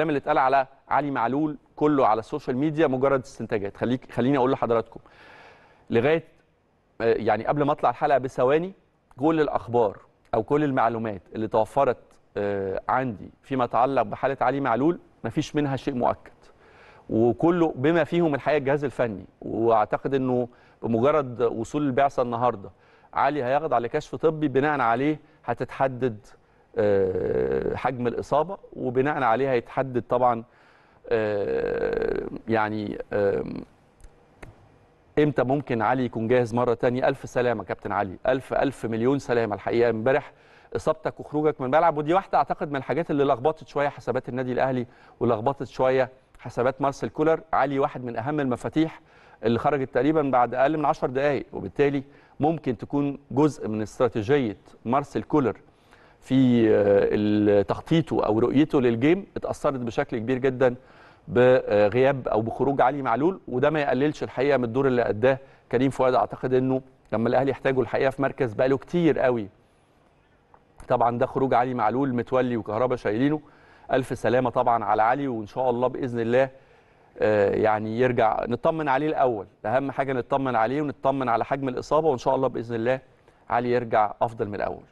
الكلام اللي اتقال على علي معلول كله على السوشيال ميديا مجرد استنتاجات خليك خليني اقول لحضراتكم لغايه آه، يعني قبل ما اطلع الحلقه بثواني كل الاخبار او كل المعلومات اللي توفرت آه، عندي فيما يتعلق بحاله علي معلول ما فيش منها شيء مؤكد وكله بما فيهم الحقيقه الجهاز الفني واعتقد انه بمجرد وصول البعثه النهارده علي هيخضع لكشف طبي بناء عليه هتتحدد آه، حجم الاصابه وبناء عليها يتحدد طبعا آه، يعني آه، امتى ممكن علي يكون جاهز مره ثانيه الف سلامه كابتن علي الف الف مليون سلامه الحقيقه امبارح اصابتك وخروجك من الملعب ودي واحده اعتقد من الحاجات اللي لخبطت شويه حسابات النادي الاهلي ولخبطت شويه حسابات مارسيل كولر علي واحد من اهم المفاتيح اللي خرجت تقريبا بعد اقل من 10 دقائق وبالتالي ممكن تكون جزء من استراتيجيه مارسيل كولر في آه، تخطيطه او رؤيته للجيم اتاثرت بشكل كبير جدا بغياب او بخروج علي معلول وده ما يقللش الحقيقه من الدور اللي اداه كريم فؤاد اعتقد انه لما الاهلي يحتاجه الحقيقه في مركز بقاله كتير قوي طبعا ده خروج علي معلول متولي وكهربا شايلينه الف سلامه طبعا على علي وان شاء الله باذن الله آه، يعني يرجع نطمن عليه الاول اهم حاجه نطمن عليه ونطمن على حجم الاصابه وان شاء الله باذن الله علي يرجع افضل من الاول